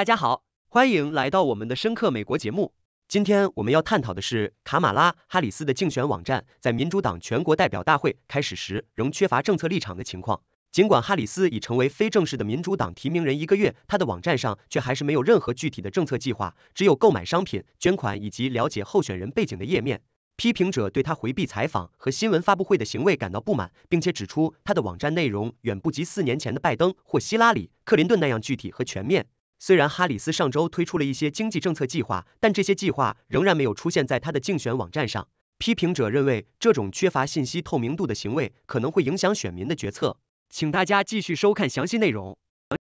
大家好，欢迎来到我们的深刻美国节目。今天我们要探讨的是卡马拉·哈里斯的竞选网站在民主党全国代表大会开始时仍缺乏政策立场的情况。尽管哈里斯已成为非正式的民主党提名人一个月，他的网站上却还是没有任何具体的政策计划，只有购买商品、捐款以及了解候选人背景的页面。批评者对他回避采访和新闻发布会的行为感到不满，并且指出他的网站内容远不及四年前的拜登或希拉里、克林顿那样具体和全面。虽然哈里斯上周推出了一些经济政策计划，但这些计划仍然没有出现在他的竞选网站上。批评者认为，这种缺乏信息透明度的行为可能会影响选民的决策。请大家继续收看详细内容。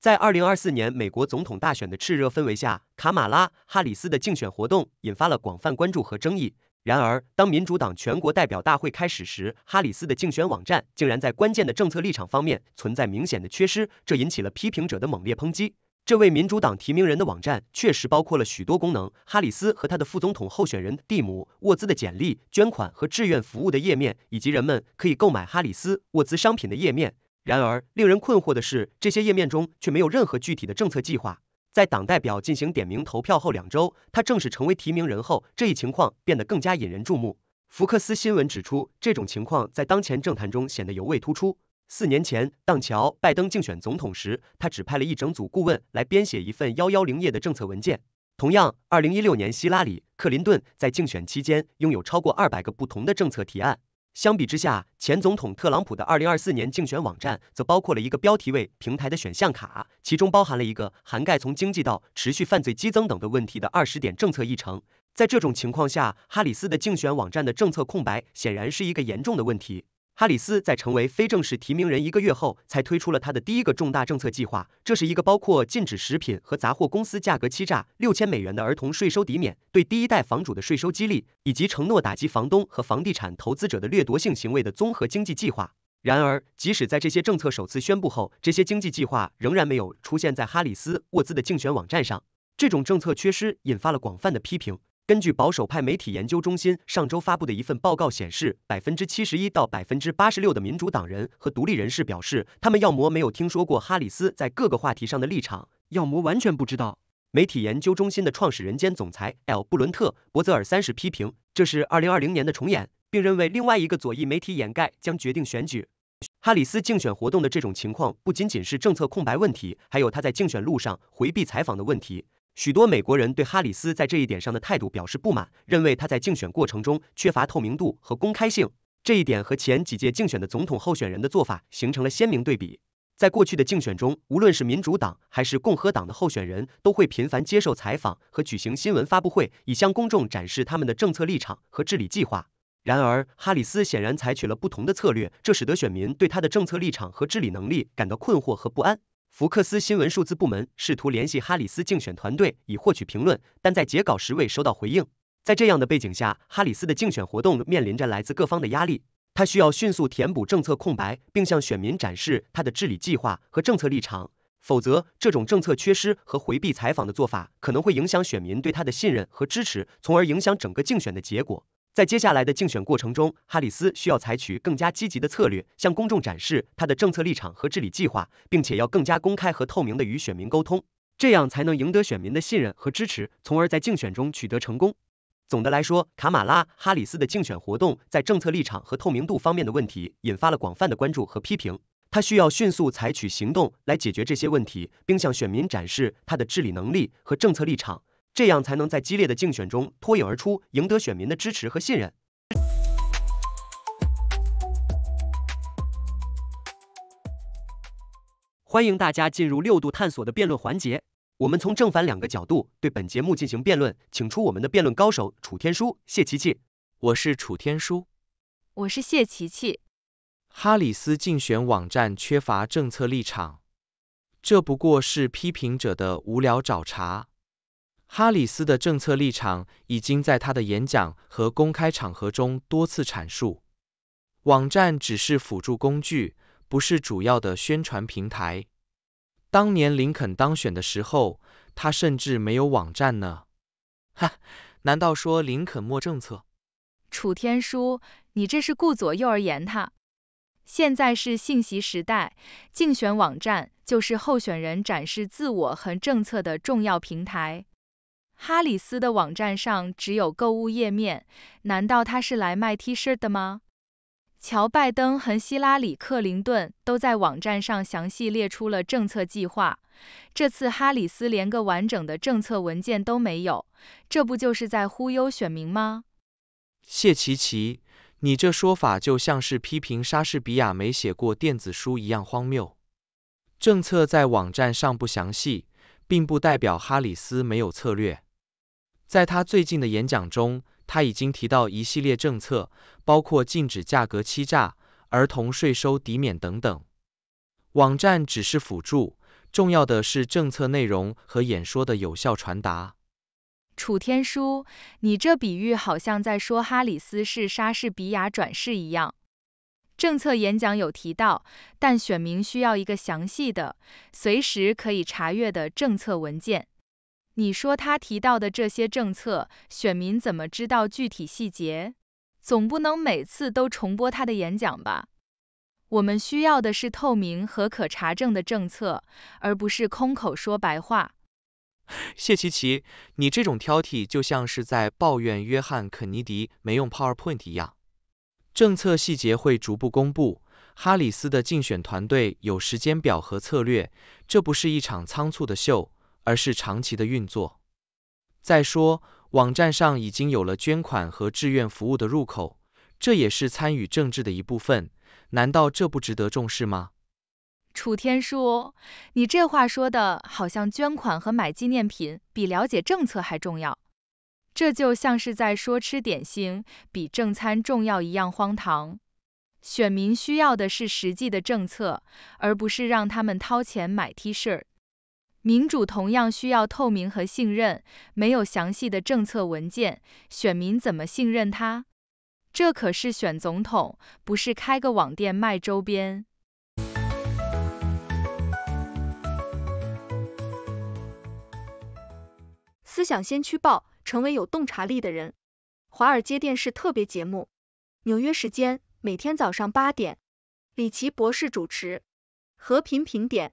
在二零二四年美国总统大选的炽热氛围下，卡马拉·哈里斯的竞选活动引发了广泛关注和争议。然而，当民主党全国代表大会开始时，哈里斯的竞选网站竟然在关键的政策立场方面存在明显的缺失，这引起了批评者的猛烈抨击。这位民主党提名人的网站确实包括了许多功能，哈里斯和他的副总统候选人蒂姆·沃兹的简历、捐款和志愿服务的页面，以及人们可以购买哈里斯沃兹商品的页面。然而，令人困惑的是，这些页面中却没有任何具体的政策计划。在党代表进行点名投票后两周，他正式成为提名人后，这一情况变得更加引人注目。福克斯新闻指出，这种情况在当前政坛中显得尤为突出。四年前，当乔拜登竞选总统时，他指派了一整组顾问来编写一份幺幺零页的政策文件。同样，二零一六年希拉里·克林顿在竞选期间拥有超过二百个不同的政策提案。相比之下，前总统特朗普的二零二四年竞选网站则包括了一个标题为“平台”的选项卡，其中包含了一个涵盖从经济到持续犯罪激增等的问题的二十点政策议程。在这种情况下，哈里斯的竞选网站的政策空白显然是一个严重的问题。哈里斯在成为非正式提名人一个月后，才推出了他的第一个重大政策计划。这是一个包括禁止食品和杂货公司价格欺诈、六千美元的儿童税收抵免、对第一代房主的税收激励，以及承诺打击房东和房地产投资者的掠夺性行为的综合经济计划。然而，即使在这些政策首次宣布后，这些经济计划仍然没有出现在哈里斯·沃兹的竞选网站上。这种政策缺失引发了广泛的批评。根据保守派媒体研究中心上周发布的一份报告显示，百分之七十一到百分之八十六的民主党人和独立人士表示，他们要么没有听说过哈里斯在各个话题上的立场，要么完全不知道。媒体研究中心的创始人兼总裁 L 布伦特伯泽尔三十批评这是二零二零年的重演，并认为另外一个左翼媒体掩盖将决定选举哈里斯竞选活动的这种情况不仅仅是政策空白问题，还有他在竞选路上回避采访的问题。许多美国人对哈里斯在这一点上的态度表示不满，认为他在竞选过程中缺乏透明度和公开性。这一点和前几届竞选的总统候选人的做法形成了鲜明对比。在过去的竞选中，无论是民主党还是共和党的候选人，都会频繁接受采访和举行新闻发布会，以向公众展示他们的政策立场和治理计划。然而，哈里斯显然采取了不同的策略，这使得选民对他的政策立场和治理能力感到困惑和不安。福克斯新闻数字部门试图联系哈里斯竞选团队以获取评论，但在截稿时未收到回应。在这样的背景下，哈里斯的竞选活动面临着来自各方的压力，他需要迅速填补政策空白，并向选民展示他的治理计划和政策立场。否则，这种政策缺失和回避采访的做法可能会影响选民对他的信任和支持，从而影响整个竞选的结果。在接下来的竞选过程中，哈里斯需要采取更加积极的策略，向公众展示他的政策立场和治理计划，并且要更加公开和透明的与选民沟通，这样才能赢得选民的信任和支持，从而在竞选中取得成功。总的来说，卡马拉·哈里斯的竞选活动在政策立场和透明度方面的问题引发了广泛的关注和批评，他需要迅速采取行动来解决这些问题，并向选民展示他的治理能力和政策立场。这样才能在激烈的竞选中脱颖而出，赢得选民的支持和信任。欢迎大家进入六度探索的辩论环节，我们从正反两个角度对本节目进行辩论，请出我们的辩论高手楚天舒、谢琪琪。我是楚天舒，我是谢琪琪。哈里斯竞选网站缺乏政策立场，这不过是批评者的无聊找茬。哈里斯的政策立场已经在他的演讲和公开场合中多次阐述。网站只是辅助工具，不是主要的宣传平台。当年林肯当选的时候，他甚至没有网站呢。哈，难道说林肯没政策？楚天舒，你这是顾左右而言他。现在是信息时代，竞选网站就是候选人展示自我和政策的重要平台。哈里斯的网站上只有购物页面，难道他是来卖 T 恤的吗？乔·拜登和希拉里·克林顿都在网站上详细列出了政策计划，这次哈里斯连个完整的政策文件都没有，这不就是在忽悠选民吗？谢奇奇，你这说法就像是批评莎士比亚没写过电子书一样荒谬。政策在网站上不详细，并不代表哈里斯没有策略。在他最近的演讲中，他已经提到一系列政策，包括禁止价格欺诈、儿童税收抵免等等。网站只是辅助，重要的是政策内容和演说的有效传达。楚天舒，你这比喻好像在说哈里斯是莎士比亚转世一样。政策演讲有提到，但选民需要一个详细的、随时可以查阅的政策文件。你说他提到的这些政策，选民怎么知道具体细节？总不能每次都重播他的演讲吧？我们需要的是透明和可查证的政策，而不是空口说白话。谢奇奇，你这种挑剔就像是在抱怨约翰·肯尼迪没用 PowerPoint 一样。政策细节会逐步公布，哈里斯的竞选团队有时间表和策略，这不是一场仓促的秀。而是长期的运作。再说，网站上已经有了捐款和志愿服务的入口，这也是参与政治的一部分，难道这不值得重视吗？楚天舒，你这话说的，好像捐款和买纪念品比了解政策还重要，这就像是在说吃点心比正餐重要一样荒唐。选民需要的是实际的政策，而不是让他们掏钱买 T 恤。民主同样需要透明和信任，没有详细的政策文件，选民怎么信任他？这可是选总统，不是开个网店卖周边。思想先驱报，成为有洞察力的人。华尔街电视特别节目，纽约时间每天早上八点，李奇博士主持。和平评点。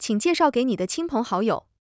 请介绍给你的亲朋好友。